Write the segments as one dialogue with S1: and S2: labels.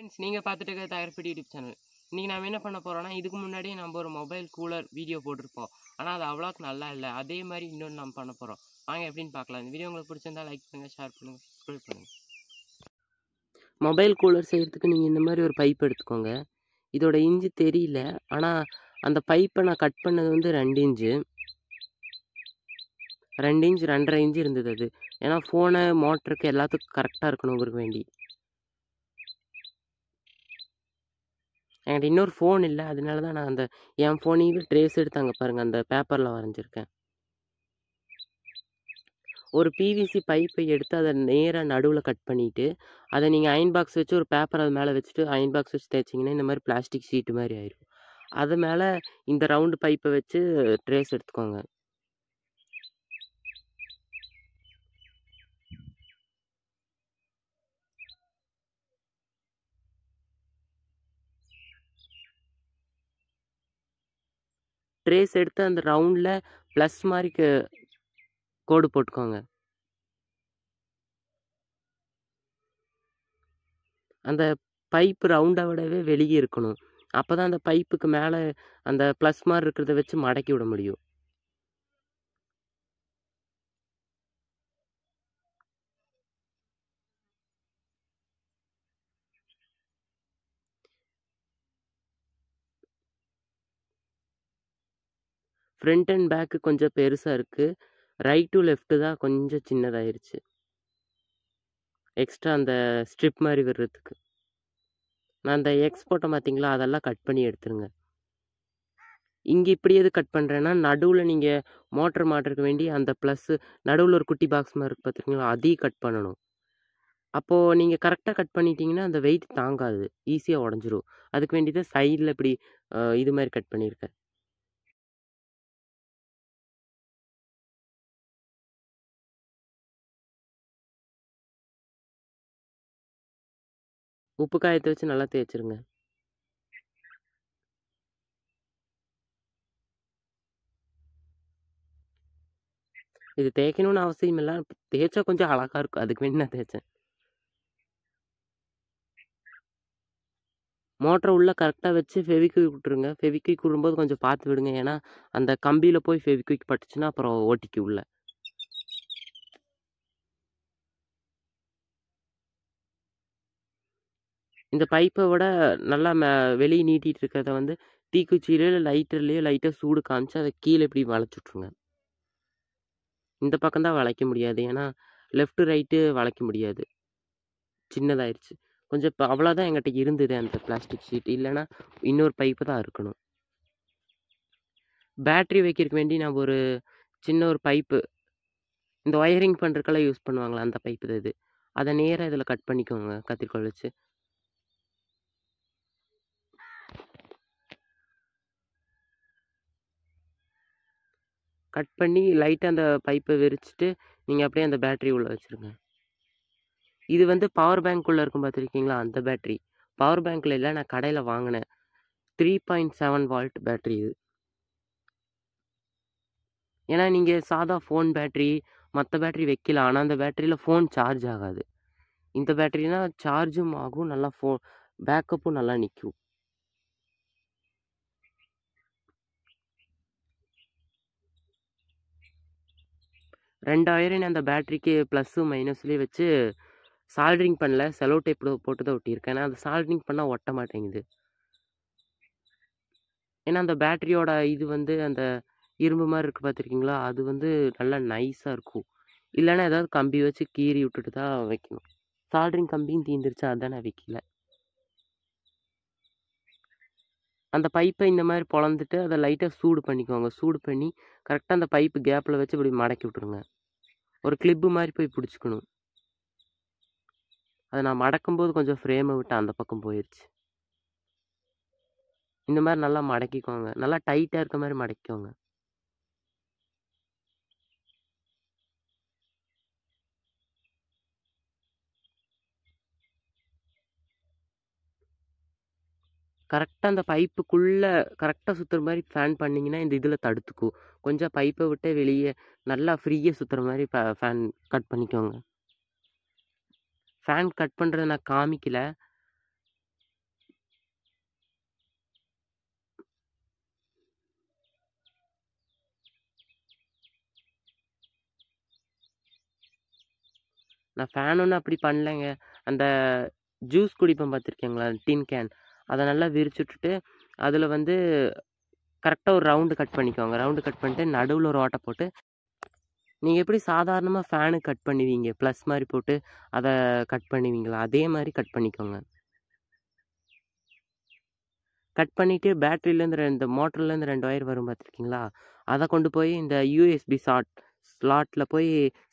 S1: friends நீங்கள் பார்த்துட்டு இருக்க தயாரிப்பு யூடியூப் சேனல் இன்றைக்கி நம்ம என்ன பண்ண போகிறோம்னா இதுக்கு முன்னாடி நம்ம ஒரு மொபைல் கூலர் வீடியோ போட்டிருப்போம் ஆனால் அது அவ்வளோக்கு நல்லா இல்லை அதே மாதிரி இன்னொன்று நம்ம பண்ண போகிறோம் வாங்க எப்படின்னு பார்க்கலாம் இந்த வீடியோ உங்களுக்கு பிடிச்சிருந்தா லைக் பண்ணுங்கள் ஷேர் பண்ணுங்கள் சப்ஸ்கிரைப் பண்ணுங்கள் மொபைல் கூலர் செய்கிறதுக்கு நீங்கள் இந்த மாதிரி ஒரு பைப் எடுத்துக்கோங்க இதோட இஞ்சி தெரியல ஆனால் அந்த பைப்பை நான் கட் பண்ணது வந்து ரெண்டு இன்ச்சு ரெண்டு இன்ச் ரெண்டரை இன்ச்சு இருந்தது அது ஏன்னா ஃபோனு மோட்டருக்கு எல்லாத்துக்கும் கரெக்டாக இருக்கணும் உங்களுக்கு வேண்டி என்கிட்ட இன்னொரு ஃபோன் இல்லை அதனால தான் நான் அந்த என் ஃபோனையும் ட்ரேஸ் எடுத்து அங்கே பாருங்கள் அந்த பேப்பரில் வரைஞ்சிருக்கேன் ஒரு பிவிசி பைப்பை எடுத்து அதை நேராக நடுவில் கட் பண்ணிவிட்டு அதை நீங்கள் அயன் பாக்ஸ் வச்சு ஒரு பேப்பர் அது மேலே வச்சுட்டு அயன் பாக்ஸ் வச்சு தைச்சிங்கன்னா இந்த மாதிரி பிளாஸ்டிக் ஷீட்டு மாதிரி ஆயிடும் அது மேலே இந்த ரவுண்டு பைப்பை வச்சு ட்ரேஸ் எடுத்துக்கோங்க ட்ரேஸ் எடுத்து அந்த ரவுண்டில் ப்ளஸ் மாதிரி கோடு போட்டுக்கோங்க அந்த பைப்பு ரவுண்டை விடவே வெளியே இருக்கணும் அப்போ தான் அந்த பைப்புக்கு மேலே அந்த ப்ளஸ் மாதிரி இருக்கிறத வச்சு மடக்கி விட முடியும் ஃப்ரண்ட் அண்ட் பேக்கு கொஞ்சம் பெருசாக இருக்குது ரைட் டு லெஃப்ட்டு தான் கொஞ்சம் சின்னதாகிருச்சு எக்ஸ்ட்ரா அந்த ஸ்ட்ரிப் மாதிரி விடுறதுக்கு நான் அந்த எக்ஸ் போட்டோ பார்த்தீங்களா அதெல்லாம் கட் பண்ணி எடுத்துருங்க இங்கே இப்படி எது கட் பண்ணுறேன்னா நடுவில் நீங்கள் மோட்டர் மாட்டுறதுக்கு வேண்டி அந்த ப்ளஸ்ஸு நடுவில் ஒரு குட்டி பாக்ஸ் மாதிரி இருக்குது பார்த்துருக்கீங்களா அதையும் கட் பண்ணணும் அப்போது நீங்கள் கரெக்டாக கட் பண்ணிட்டீங்கன்னா அந்த வெயிட் தாங்காது ஈஸியாக உடஞ்சிரும் அதுக்கு வேண்டி சைடில் இப்படி இது மாதிரி கட் பண்ணியிருக்கேன் உப்பு காயத்தை வச்சு நல்லா தேய்ச்சிருங்க இது தேய்க்கணும்னு அவசியம் இல்லை தேய்ச்சா கொஞ்சம் அழகாக இருக்கும் அதுக்கு வேண்டி நான் தேய்ச்சேன் மோட்டரை உள்ளே கரெக்டாக வச்சு ஃபெவிக்விக் விட்டுருங்க ஃபெவிக்விக் விடும்போது கொஞ்சம் பார்த்து விடுங்க ஏன்னா அந்த கம்பியில் போய் ஃபெவிக்விக் பட்டுச்சுன்னா அப்புறம் ஓட்டிக்கு உள்ளே இந்த பைப்பை விட நல்லா மே வெளியே நீட்டிகிட்டு இருக்கிறத வந்து தீக்குச்சியிலையோ இல்லை லைட்டர்லேயோ லைட்டாக சூடு காமிச்சு அதை கீழே இப்படி விட்ருங்க இந்த பக்கம்தான் வளைக்க முடியாது ஏன்னா லெஃப்ட்டு ரைட்டு வளைக்க முடியாது சின்னதாயிருச்சு கொஞ்சம் இப்போ அவ்வளோதான் எங்கிட்ட இருந்தது அந்த பிளாஸ்டிக் ஷீட் இல்லைன்னா இன்னொரு பைப்பு தான் இருக்கணும் பேட்ரி வைக்கிறதுக்கு வேண்டி நான் ஒரு சின்ன ஒரு பைப்பு இந்த ஒயரிங் பண்ணுறதுக்கெல்லாம் யூஸ் பண்ணுவாங்களே அந்த பைப்பு இது அதை நேராக இதில் கட் பண்ணிக்கோங்க கத்திரிக்கோள் வச்சு கட் பண்ணி லைட்டாக அந்த பைப்பை விரிச்சிட்டு நீங்கள் அப்படியே அந்த பேட்ரி உள்ளே வச்சுருங்க இது வந்து பவர் பேங்க்குள்ளே இருக்கும் பார்த்துருக்கீங்களா அந்த பேட்ரி பவர் பேங்க்கில் இல்லை நான் கடையில் வாங்கினேன் three point seven volt battery இது ஏன்னா நீங்கள் சாதா ஃபோன் பேட்ரி மற்ற பேட்ரி வைக்கல ஆனால் அந்த பேட்டரியில் ஃபோன் சார்ஜ் ஆகாது இந்த பேட்டரினால் சார்ஜும் ஆகும் நல்லா ஃபோ பேக்கப்பும் நல்லா நிற்கும் ரெண்டாயிரம் நான் அந்த பேட்ரிக்கு ப்ளஸ்ஸு மைனஸ்லேயே வச்சு சால்ட்ரிங் பண்ணல செலோ டைப் போட்டு தான் ஒட்டியிருக்கேன் ஏன்னா அது சால்ட்ரிங் பண்ணால் ஒட்ட மாட்டேங்குது ஏன்னா அந்த பேட்டரியோட இது வந்து அந்த இரும்பு மாதிரி இருக்குது பார்த்துருக்கீங்களா அது வந்து நல்லா நைஸாக இருக்கும் இல்லைன்னா ஏதாவது கம்பி வச்சு கீறி விட்டுட்டு தான் வைக்கணும் சால்ட்ரிங் கம்பியும் தீந்துருச்சு அதான் நான் வைக்கல அந்த பைப்பை இந்த மாதிரி பொழந்துட்டு அதை லைட்டாக சூடு பண்ணிக்கோங்க சூடு பண்ணி கரெக்டாக அந்த பைப்பு கேப்பில் வச்சு இப்படி மடக்கி விட்ருங்க ஒரு கிளிப்பு மாதிரி போய் பிடிச்சிக்கணும் அதை நான் மடக்கும்போது கொஞ்சம் ஃப்ரேமை விட்டு அந்த பக்கம் போயிடுச்சு இந்த மாதிரி நல்லா மடக்கிக்கோங்க நல்லா டைட்டாக இருக்க மாதிரி மடக்கிக்கோங்க கரெக்டாக அந்த பைப்புக்குள்ளே கரெக்டாக சுற்றுற மாதிரி ஃபேன் பண்ணிங்கன்னா இந்த இதில் தடுத்துக்கும் கொஞ்சம் பைப்பை விட்டு வெளியே நல்லா ஃப்ரீயாக சுற்றுற மாதிரி ஃபேன் கட் பண்ணிக்கோங்க ஃபேன் கட் பண்ணுறத நான் காமிக்கலை நான் ஃபேன் ஒன்றும் அப்படி பண்ணலைங்க அந்த ஜூஸ் குடிப்பேன் பார்த்துருக்கீங்களா டின் கேன் அதை நல்லா விரிச்சுட்டுட்டு அதில் வந்து கரெக்டாக ஒரு ரவுண்டு கட் பண்ணிக்கோங்க ரவுண்டு கட் பண்ணிட்டு நடுவில் ஒரு ஓட்டை போட்டு நீங்கள் எப்படி சாதாரணமாக ஃபேனு கட் பண்ணுவீங்க ப்ளஸ் மாதிரி போட்டு அதை கட் பண்ணுவீங்களா அதே மாதிரி கட் பண்ணிக்கோங்க கட் பண்ணிவிட்டு பேட்டரியிலேருந்து ரெண்டு மோட்டர்லேருந்து ரெண்டு ஒயர் வரும் பார்த்துருக்கீங்களா அதை கொண்டு போய் இந்த யூஎஸ்பி சாட் ஸ்லாட்டில் போய்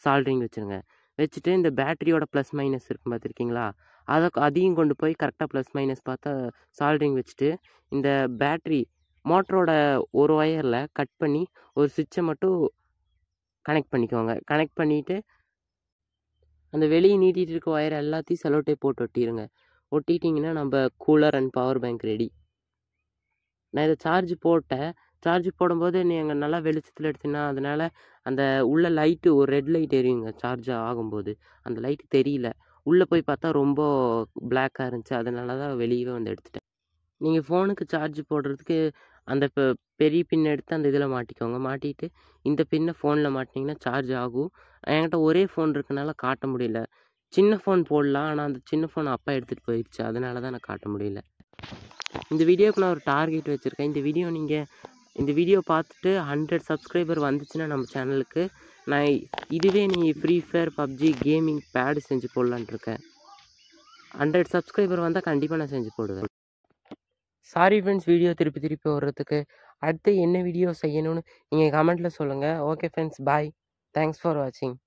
S1: சால்ட்ரிங் வச்சுருங்க வச்சுட்டு இந்த பேட்டரியோட ப்ளஸ் மைனஸ் இருக்கும் பார்த்துருக்கீங்களா அதை அதையும் கொண்டு போய் கரெக்டாக ப்ளஸ் மைனஸ் பார்த்தா சால்ட்ரிங் வச்சுட்டு இந்த பேட்ரி மோட்டரோட ஒரு ஒயரில் கட் பண்ணி ஒரு சுவிட்சை மட்டும் கனெக்ட் பண்ணிக்கோங்க கனெக்ட் பண்ணிவிட்டு அந்த வெளியே நீட்டிகிட்டு இருக்க ஒயர் எல்லாத்தையும் செலோட்டே போட்டு ஒட்டிடுங்க ஒட்டிட்டிங்கன்னா நம்ம cooler and power bank ready நான் இதை சார்ஜ் போட்டேன் சார்ஜ் போடும்போது நீ அங்கே நல்லா வெளிச்சத்தில் எடுத்தீங்கன்னா அதனால் அந்த உள்ள லைட்டு ஒரு ரெட் லைட் எரியுங்க சார்ஜ் ஆகும்போது அந்த லைட்டு தெரியல உள்ளே போய் பார்த்தா ரொம்ப பிளாக்காக இருந்துச்சு அதனால தான் வெளியவே வந்து எடுத்துட்டேன் நீங்கள் ஃபோனுக்கு சார்ஜ் போடுறதுக்கு அந்த இப்போ பெரிய பின் எடுத்து அந்த இதில் மாட்டிக்கோங்க மாட்டிட்டு இந்த பின்னை ஃபோனில் மாட்டினீங்கன்னா சார்ஜ் ஆகும் என்கிட்ட ஒரே ஃபோன் இருக்கனால காட்ட முடியல சின்ன ஃபோன் போடலாம் ஆனால் அந்த சின்ன ஃபோன் அப்பா எடுத்துகிட்டு போயிடுச்சு அதனால தான் நான் காட்ட முடியல இந்த வீடியோவுக்கு நான் ஒரு டார்கெட் வச்சுருக்கேன் இந்த வீடியோ நீங்கள் இந்த வீடியோ பார்த்துட்டு ஹண்ட்ரட் சப்ஸ்கிரைபர் வந்துச்சுன்னா நம்ம சேனலுக்கு நான் இதுவே நீ Free Fire PUBG gaming pad செஞ்சு போடலான்ட்ருக்கேன் ஹண்ட்ரட் சப்ஸ்கிரைபர் வந்தால் கண்டிப்பாக நான் செஞ்சு போடுவேன் சாரி ஃப்ரெண்ட்ஸ் வீடியோ திருப்பி திருப்பி வர்றதுக்கு அடுத்து என்ன வீடியோ செய்யணும்னு நீங்கள் கமெண்ட்டில் சொல்லுங்கள் okay friends bye thanks for வாட்சிங்